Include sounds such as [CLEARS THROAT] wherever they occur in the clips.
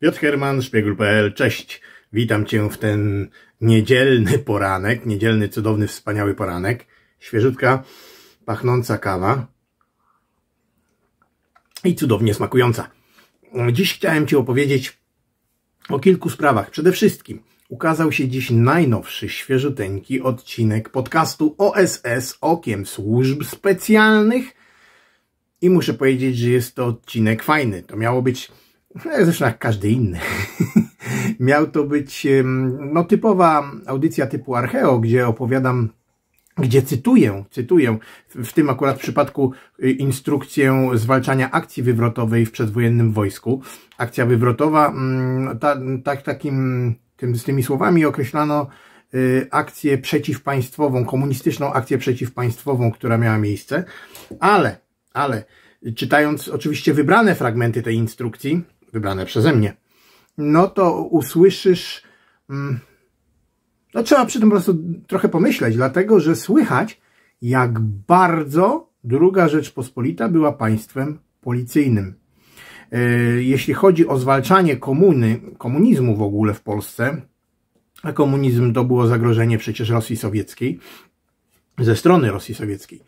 Piotr Herman, szpiegul.pl, cześć. Witam Cię w ten niedzielny poranek, niedzielny, cudowny, wspaniały poranek. Świeżutka, pachnąca kawa i cudownie smakująca. Dziś chciałem Ci opowiedzieć o kilku sprawach. Przede wszystkim ukazał się dziś najnowszy, świeżuteńki odcinek podcastu OSS Okiem Służb Specjalnych i muszę powiedzieć, że jest to odcinek fajny. To miało być no, zresztą jak każdy inny. [LAUGHS] Miał to być no, typowa audycja typu Archeo, gdzie opowiadam gdzie cytuję, cytuję, w tym akurat przypadku y, instrukcję zwalczania akcji wywrotowej w przedwojennym wojsku. Akcja wywrotowa, mm, tak ta, takim, tym, z tymi słowami określano y, akcję przeciwpaństwową, komunistyczną akcję przeciwpaństwową, która miała miejsce, ale, ale, czytając oczywiście wybrane fragmenty tej instrukcji, wybrane przeze mnie, no to usłyszysz... Mm, no trzeba przy tym po prostu trochę pomyśleć, dlatego że słychać, jak bardzo druga Rzeczpospolita była państwem policyjnym. E, jeśli chodzi o zwalczanie komuny, komunizmu w ogóle w Polsce, a komunizm to było zagrożenie przecież Rosji Sowieckiej, ze strony Rosji Sowieckiej,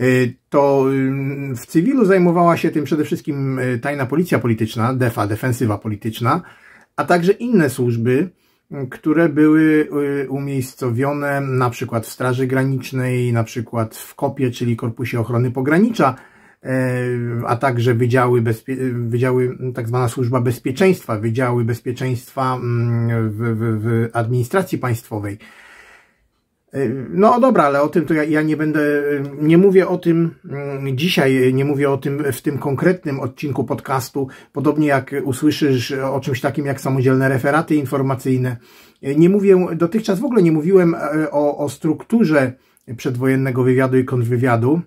Y, to mm, w cywilu zajmowała się tym przede wszystkim y, tajna policja polityczna, DEFA, defensywa polityczna, a także inne służby, mm, które były y, umiejscowione na przykład w Straży Granicznej, na przykład w KOPie, czyli Korpusie Ochrony Pogranicza, e, a także wydziały, wydziały mm, tak zwana służba bezpieczeństwa, wydziały bezpieczeństwa w, w, w administracji państwowej. Y, no dobra, ale o tym to ja, ja, nie będę, y, nie mówię o tym mm, dzisiaj, nie mówię o tym w tym konkretnym odcinku podcastu, podobnie jak usłyszysz o czymś takim jak samodzielne referaty informacyjne. Y, nie mówię, dotychczas w ogóle nie mówiłem e, o, o strukturze przedwojennego wywiadu i kontrwywiadu.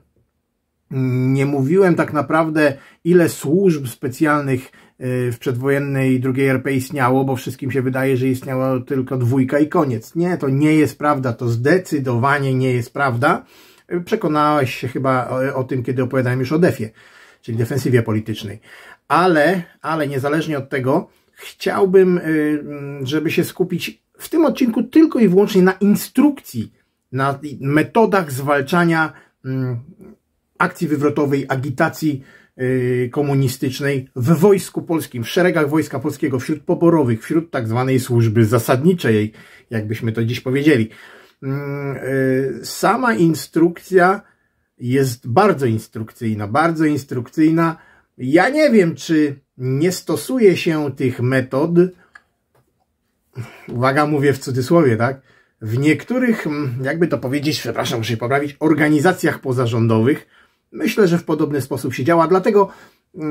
Mm, nie mówiłem tak naprawdę, ile służb specjalnych Y, w przedwojennej drugiej RP istniało, bo wszystkim się wydaje, że istniała tylko dwójka i koniec. Nie, to nie jest prawda, to zdecydowanie nie jest prawda. Y, przekonałeś się chyba o, o tym, kiedy opowiadałem już o defie, czyli defensywie politycznej. Ale, ale niezależnie od tego, chciałbym, y, mm, żeby się skupić w tym odcinku tylko i wyłącznie na instrukcji, na metodach zwalczania mm, akcji wywrotowej, agitacji Y, komunistycznej w wojsku polskim, w szeregach wojska polskiego, wśród poborowych, wśród tak zwanej służby zasadniczej, jakbyśmy to dziś powiedzieli. Mm, y, sama instrukcja jest bardzo instrukcyjna, bardzo instrukcyjna. Ja nie wiem, czy nie stosuje się tych metod, uwaga, mówię w cudzysłowie, tak? W niektórych, mm, jakby to powiedzieć, przepraszam, muszę się poprawić, organizacjach pozarządowych, Myślę, że w podobny sposób się działa, dlatego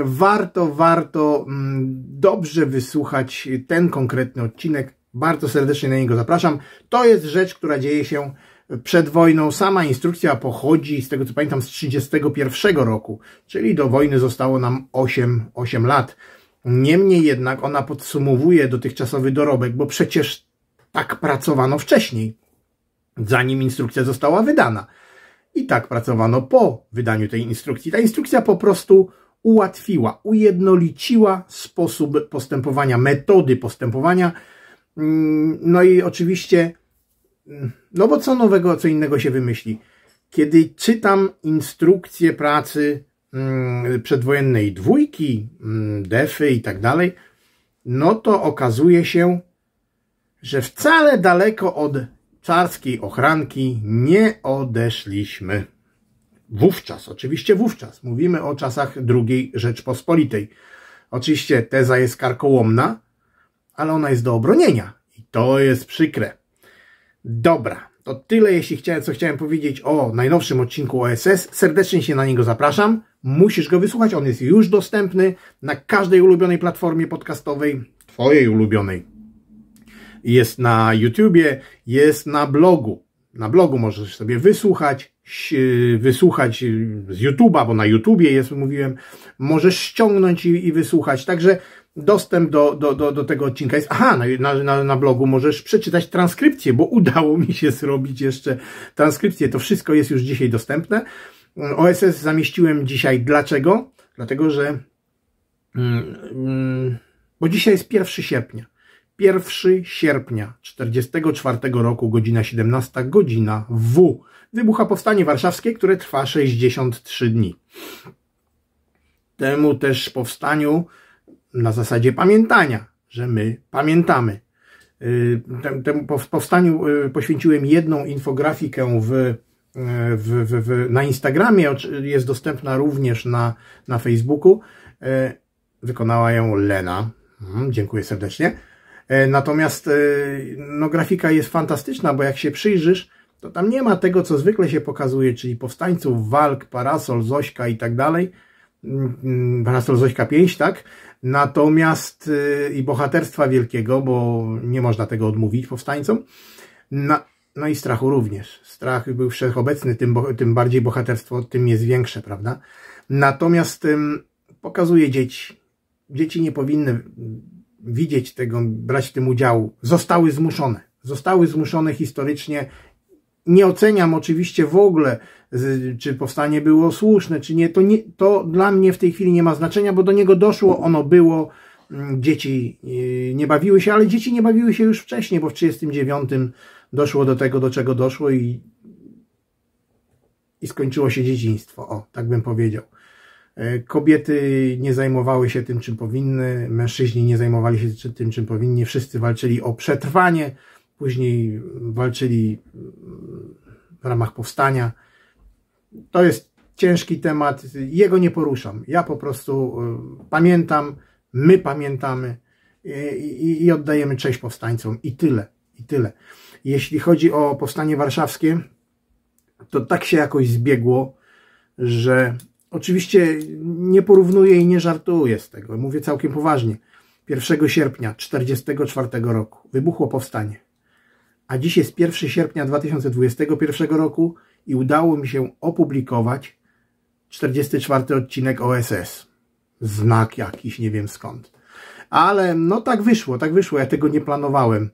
warto, warto mm, dobrze wysłuchać ten konkretny odcinek. Bardzo serdecznie na niego zapraszam. To jest rzecz, która dzieje się przed wojną. Sama instrukcja pochodzi, z tego co pamiętam, z 1931 roku, czyli do wojny zostało nam 8, 8 lat. Niemniej jednak ona podsumowuje dotychczasowy dorobek, bo przecież tak pracowano wcześniej, zanim instrukcja została wydana. I tak pracowano po wydaniu tej instrukcji. Ta instrukcja po prostu ułatwiła, ujednoliciła sposób postępowania, metody postępowania. Mm, no i oczywiście, mm, no bo co nowego, co innego się wymyśli. Kiedy czytam instrukcję pracy mm, przedwojennej dwójki, defy i tak dalej, no to okazuje się, że wcale daleko od carskiej ochranki nie odeszliśmy. Wówczas, oczywiście wówczas, mówimy o czasach II Rzeczpospolitej. Oczywiście teza jest karkołomna, ale ona jest do obronienia i to jest przykre. Dobra, to tyle jeśli chciałem, co chciałem powiedzieć o najnowszym odcinku OSS. Serdecznie się na niego zapraszam. Musisz go wysłuchać, on jest już dostępny na każdej ulubionej platformie podcastowej, twojej ulubionej jest na YouTubie, jest na blogu. Na blogu możesz sobie wysłuchać, wysłuchać z YouTube'a, bo na YouTubie jest, mówiłem, możesz ściągnąć i, i wysłuchać. Także dostęp do, do, do, do tego odcinka jest. Aha, no na, na, na blogu możesz przeczytać transkrypcję, bo udało mi się [LAUGHS] zrobić jeszcze transkrypcję. To wszystko jest już dzisiaj dostępne. OSS zamieściłem dzisiaj. Dlaczego? Dlatego, że. Mm, mm, bo dzisiaj jest 1 sierpnia. 1 sierpnia 1944 roku, godzina 17, godzina W. Wybucha powstanie warszawskie, które trwa 63 dni. Temu też powstaniu na zasadzie pamiętania, że my pamiętamy. Y, temu powstaniu y, poświęciłem jedną infografikę w, y, w, w, w na Instagramie, jest dostępna również na, na Facebooku. Wykonała ją Lena. Mm, dziękuję serdecznie. E, natomiast e, no, grafika jest fantastyczna, bo jak się przyjrzysz, to tam nie ma tego, co zwykle się pokazuje, czyli powstańców, walk, parasol, Zośka i tak dalej. Mm, mm, parasol Zośka 5, tak? Natomiast e, i bohaterstwa wielkiego, bo nie można tego odmówić powstańcom. no i strachu również. Strach był wszechobecny, tym, tym bardziej bohaterstwo, tym jest większe, prawda? Natomiast pokazuje dzieci. Dzieci nie powinny widzieć tego, brać w tym udziału, zostały zmuszone. Zostały zmuszone historycznie. Nie oceniam oczywiście w ogóle, czy powstanie było słuszne, czy nie. To, nie, to dla mnie w tej chwili nie ma znaczenia, bo do niego doszło, ono było. Mm, dzieci y, nie bawiły się, ale dzieci nie bawiły się już wcześniej, bo w 1939 doszło do tego, do czego doszło i, i skończyło się dzieciństwo. O, tak bym powiedział. E, kobiety nie zajmowały się tym, czym powinny, mężczyźni nie zajmowali się tym, czym powinni, wszyscy walczyli o przetrwanie, później walczyli mm, w ramach powstania. To jest ciężki temat, jego nie poruszam. Ja po prostu e, pamiętam, my pamiętamy e, i, i oddajemy cześć powstańcom i tyle, i tyle. Jeśli chodzi o powstanie warszawskie, to tak się jakoś zbiegło, że Oczywiście nie porównuję i nie żartuję z tego. Mówię całkiem poważnie. 1 sierpnia 1944 roku wybuchło powstanie. A dziś jest 1 sierpnia 2021 roku i udało mi się opublikować 44 odcinek OSS. Znak jakiś, nie wiem skąd. Ale no tak wyszło, tak wyszło, ja tego nie planowałem.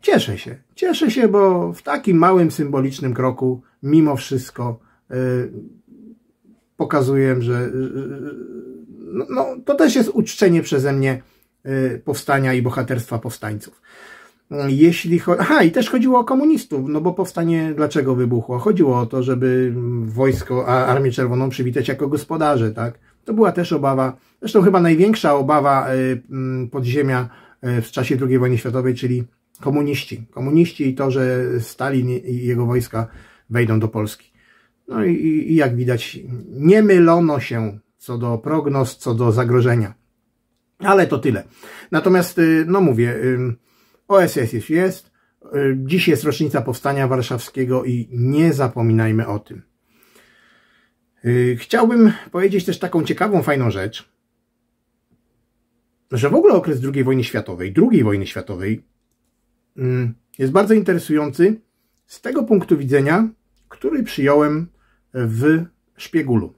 Cieszę się, cieszę się, bo w takim małym, symbolicznym kroku, mimo wszystko, yy, pokazuję, że no, no, to też jest uczczenie przeze mnie e, powstania i bohaterstwa powstańców. Jeśli chodzi... Aha, i też chodziło o komunistów, no bo powstanie dlaczego wybuchło? Chodziło o to, żeby wojsko, a Armię Czerwoną przywitać jako gospodarze, tak? To była też obawa, zresztą chyba największa obawa e, podziemia e, w czasie II wojny światowej, czyli komuniści. Komuniści i to, że Stalin i jego wojska wejdą do Polski. No i, i jak widać, nie mylono się co do prognoz, co do zagrożenia. Ale to tyle. Natomiast, y, no mówię, y, OSS już jest. Y, dziś jest rocznica Powstania Warszawskiego i nie zapominajmy o tym. Chciałbym powiedzieć też taką ciekawą, fajną rzecz, że w ogóle okres II wojny światowej, II wojny światowej mm, jest bardzo interesujący z tego punktu widzenia, który przyjąłem w szpiegulu.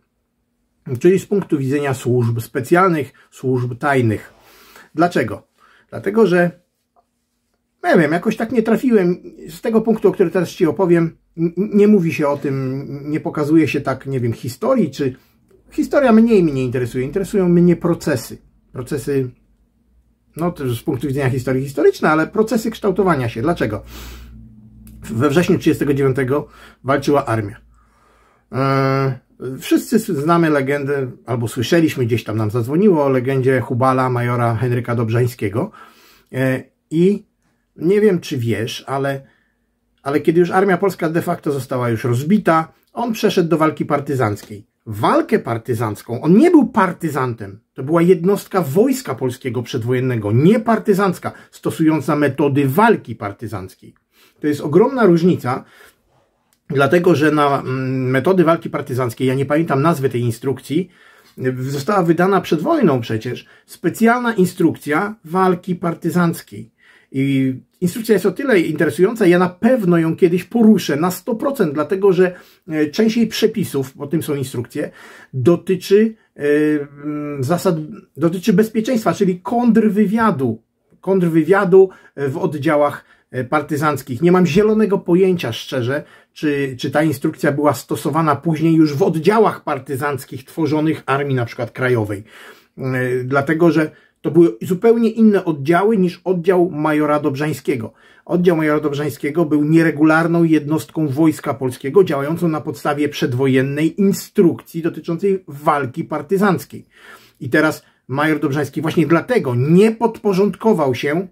Czyli z punktu widzenia służb specjalnych, służb tajnych. Dlaczego? Dlatego, że nie wiem, jakoś tak nie trafiłem z tego punktu, o którym teraz Ci opowiem. Nie mówi się o tym, nie pokazuje się tak, nie wiem, historii, czy historia mniej mnie interesuje. Interesują mnie procesy. Procesy, no z punktu widzenia historii historycznej, ale procesy kształtowania się. Dlaczego? We wrześniu 1939 walczyła armia E, wszyscy znamy legendę, albo słyszeliśmy, gdzieś tam nam zadzwoniło o legendzie Hubala majora Henryka Dobrzańskiego. E, I nie wiem, czy wiesz, ale, ale kiedy już Armia Polska de facto została już rozbita, on przeszedł do walki partyzanckiej. Walkę partyzancką, on nie był partyzantem, to była jednostka wojska polskiego przedwojennego, nie partyzancka, stosująca metody walki partyzanckiej. To jest ogromna różnica, dlatego że na mm, metody walki partyzanckiej, ja nie pamiętam nazwy tej instrukcji, została wydana przed wojną przecież specjalna instrukcja walki partyzanckiej. I instrukcja jest o tyle interesująca, ja na pewno ją kiedyś poruszę na 100%, dlatego że e, część jej przepisów, bo tym są instrukcje, dotyczy e, mm, zasad, dotyczy bezpieczeństwa, czyli kontrwywiadu. Kontrwywiadu e, w oddziałach E, partyzanckich. Nie mam zielonego pojęcia szczerze, czy, czy ta instrukcja była stosowana później już w oddziałach partyzanckich tworzonych armii na przykład krajowej. E, dlatego, że to były zupełnie inne oddziały niż oddział majora Dobrzańskiego. Oddział majora Dobrzańskiego był nieregularną jednostką Wojska Polskiego działającą na podstawie przedwojennej instrukcji dotyczącej walki partyzanckiej. I teraz major Dobrzański właśnie dlatego nie podporządkował się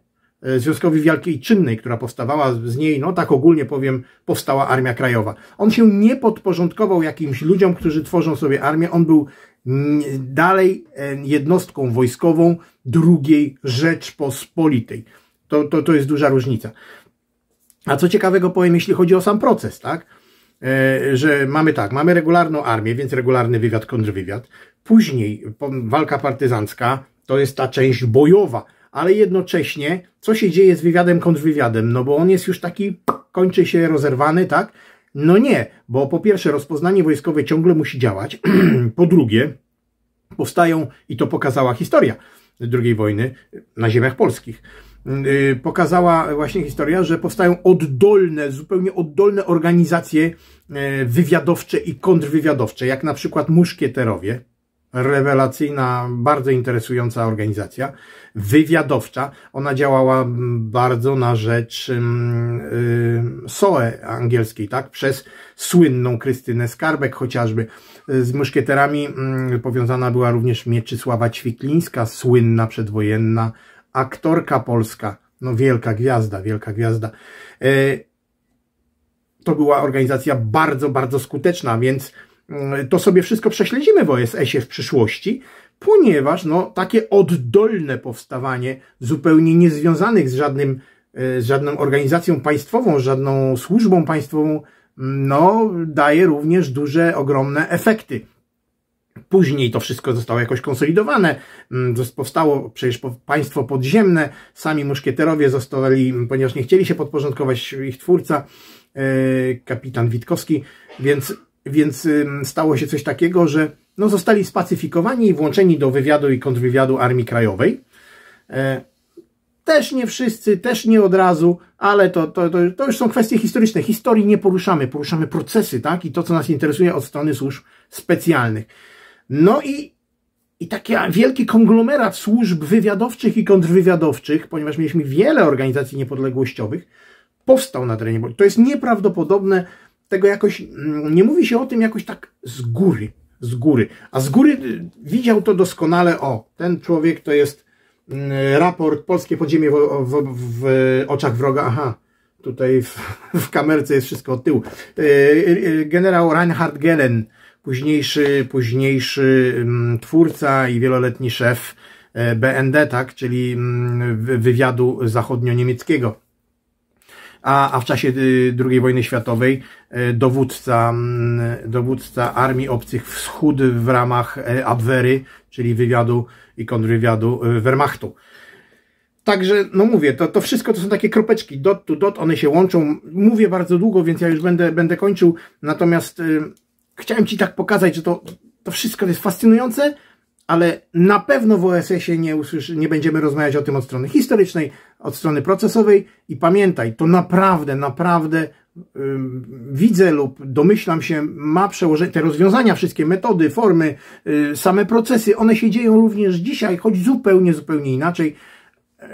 E, Związkowi Wielkiej Czynnej, która powstawała z niej, no tak ogólnie powiem, powstała Armia Krajowa. On się nie podporządkował jakimś ludziom, którzy tworzą sobie armię, on był dalej e, jednostką wojskową drugiej Rzeczpospolitej. To, to, to jest duża różnica. A co ciekawego powiem, jeśli chodzi o sam proces, tak? E, że mamy tak, mamy regularną armię, więc regularny wywiad, kontrwywiad. Później walka partyzancka, to jest ta część bojowa, ale jednocześnie co się dzieje z wywiadem kontrwywiadem? No bo on jest już taki, kończy się rozerwany, tak? No nie, bo po pierwsze rozpoznanie wojskowe ciągle musi działać, [CLEARS THROAT] po drugie powstają, i to pokazała historia II wojny na ziemiach polskich, y, pokazała właśnie historia, że powstają oddolne, zupełnie oddolne organizacje y, wywiadowcze i kontrwywiadowcze, jak na przykład muszkieterowie, rewelacyjna, bardzo interesująca organizacja, wywiadowcza. Ona działała bardzo na rzecz mm, y, SOE angielskiej, tak? Przez słynną Krystynę Skarbek chociażby. Z muszkieterami mm, powiązana była również Mieczysława Ćwiklińska, słynna przedwojenna aktorka polska. No wielka gwiazda, wielka gwiazda. Y, to była organizacja bardzo, bardzo skuteczna, więc Mm, to sobie wszystko prześledzimy w OSS-ie w przyszłości, ponieważ no, takie oddolne powstawanie zupełnie niezwiązanych z, żadnym, e, z żadną organizacją państwową, z żadną służbą państwową, mm, no, daje również duże, ogromne efekty. Później to wszystko zostało jakoś konsolidowane, mm, powstało przecież państwo podziemne, sami muszkieterowie zostali, ponieważ nie chcieli się podporządkować ich twórca, e, kapitan Witkowski, więc więc stało się coś takiego, że no, zostali spacyfikowani i włączeni do wywiadu i kontrwywiadu Armii Krajowej. E, też nie wszyscy, też nie od razu, ale to, to, to, to, już są kwestie historyczne. Historii nie poruszamy, poruszamy procesy, tak? I to, co nas interesuje od strony służb specjalnych. No i, i taki wielki konglomerat służb wywiadowczych i kontrwywiadowczych, ponieważ mieliśmy wiele organizacji niepodległościowych, powstał na terenie To jest nieprawdopodobne, tego jakoś, mm, nie mówi się o tym jakoś tak z góry, z góry. A z góry y, widział to doskonale, o, ten człowiek to jest mm, raport Polskie Podziemie w, w, w oczach wroga, aha, tutaj w, [LAUGHS] w, kamerce jest wszystko od tyłu. Y, y, generał Reinhard Gelen, późniejszy, późniejszy mm, twórca i wieloletni szef BND, tak, czyli wywiadu zachodnio-niemieckiego a, a w czasie y, II wojny światowej y, dowódca, mm, dowódca armii obcych wschód w ramach y, Abwehry, czyli wywiadu i kontrwywiadu Wehrmachtu. Także, no mówię, to, to wszystko to są takie kropeczki, dot to dot, one się łączą. Mówię bardzo długo, więc ja już będę, będę kończył. Natomiast y, chciałem Ci tak pokazać, że to, to wszystko jest fascynujące, ale na pewno w OSS-ie nie, usłyszy, nie będziemy rozmawiać o tym od strony historycznej, od strony procesowej i pamiętaj, to naprawdę, naprawdę yy, widzę lub domyślam się, ma przełożenie, te rozwiązania, wszystkie metody, formy, yy, same procesy, one się dzieją również dzisiaj, choć zupełnie, zupełnie inaczej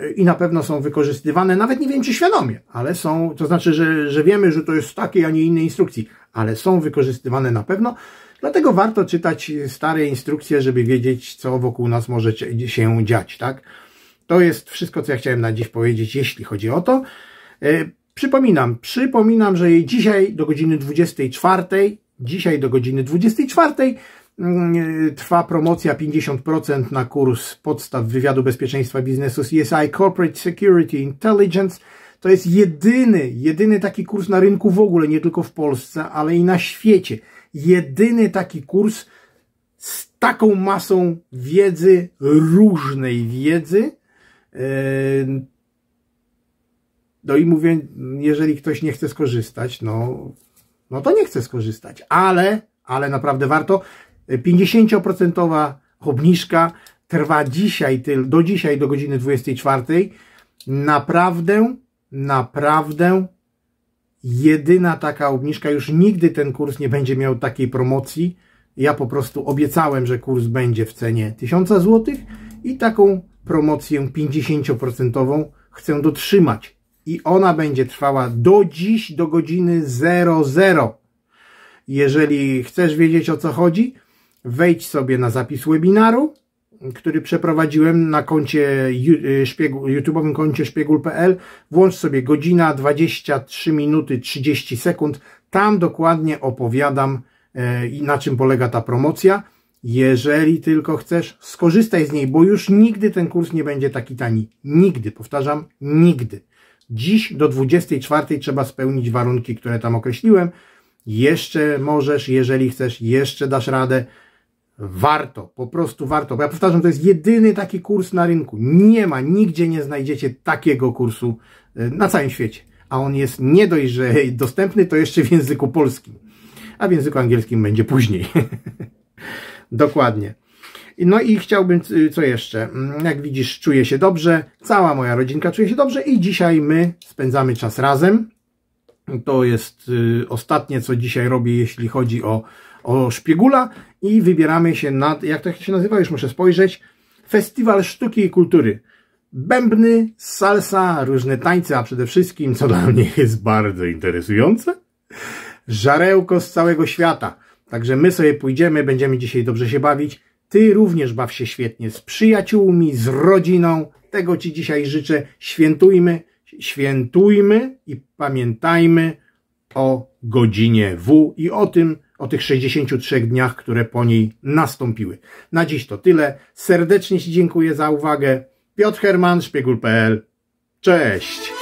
yy, i na pewno są wykorzystywane, nawet nie wiem czy świadomie, ale są, to znaczy, że, że wiemy, że to jest takiej, a nie innej instrukcji, ale są wykorzystywane na pewno. Dlatego warto czytać stare instrukcje, żeby wiedzieć, co wokół nas może się dziać, tak? To jest wszystko, co ja chciałem na dziś powiedzieć, jeśli chodzi o to. E, przypominam, przypominam, że dzisiaj do godziny 24, dzisiaj do godziny 24 mm, e, trwa promocja 50% na kurs podstaw wywiadu bezpieczeństwa biznesu CSI Corporate Security Intelligence to jest jedyny, jedyny taki kurs na rynku w ogóle, nie tylko w Polsce, ale i na świecie. Jedyny taki kurs z taką masą wiedzy, różnej wiedzy. Yy, no i mówię, jeżeli ktoś nie chce skorzystać, no, no to nie chce skorzystać, ale, ale naprawdę warto. 50% obniżka trwa dzisiaj, do dzisiaj do godziny 24. Naprawdę naprawdę jedyna taka obniżka. Już nigdy ten kurs nie będzie miał takiej promocji. Ja po prostu obiecałem, że kurs będzie w cenie 1000 zł i taką promocję 50% chcę dotrzymać. I ona będzie trwała do dziś, do godziny 00. Jeżeli chcesz wiedzieć o co chodzi, wejdź sobie na zapis webinaru który przeprowadziłem na koncie y, YouTube'owym koncie szpiegul.pl. Włącz sobie godzina 23 minuty 30 sekund. Tam dokładnie opowiadam e, na czym polega ta promocja. Jeżeli tylko chcesz, skorzystaj z niej, bo już nigdy ten kurs nie będzie taki tani. Nigdy, powtarzam, nigdy. Dziś do 24 trzeba spełnić warunki, które tam określiłem. Jeszcze możesz, jeżeli chcesz, jeszcze dasz radę. Warto, po prostu warto. Bo ja powtarzam, to jest jedyny taki kurs na rynku. Nie ma, nigdzie nie znajdziecie takiego kursu e, na całym świecie. A on jest nie dość, że [LAUGHS] dostępny, to jeszcze w języku polskim. A w języku angielskim będzie później. [LAUGHS] Dokładnie. No i chciałbym, co jeszcze? Mm, jak widzisz, czuję się dobrze. Cała moja rodzinka czuje się dobrze i dzisiaj my spędzamy czas razem. To jest y, ostatnie, co dzisiaj robię, jeśli chodzi o, o szpiegula i wybieramy się na, jak to się nazywa, już muszę spojrzeć, Festiwal Sztuki i Kultury. Bębny, salsa, różne tańce, a przede wszystkim, co dla mnie jest bardzo interesujące, żarełko z całego świata. Także my sobie pójdziemy, będziemy dzisiaj dobrze się bawić. Ty również baw się świetnie z przyjaciółmi, z rodziną. Tego Ci dzisiaj życzę. Świętujmy, świętujmy i pamiętajmy o godzinie W i o tym, o tych 63 dniach, które po niej nastąpiły. Na dziś to tyle. Serdecznie Ci dziękuję za uwagę. Piotr Herman, Szpiegul.pl. Cześć!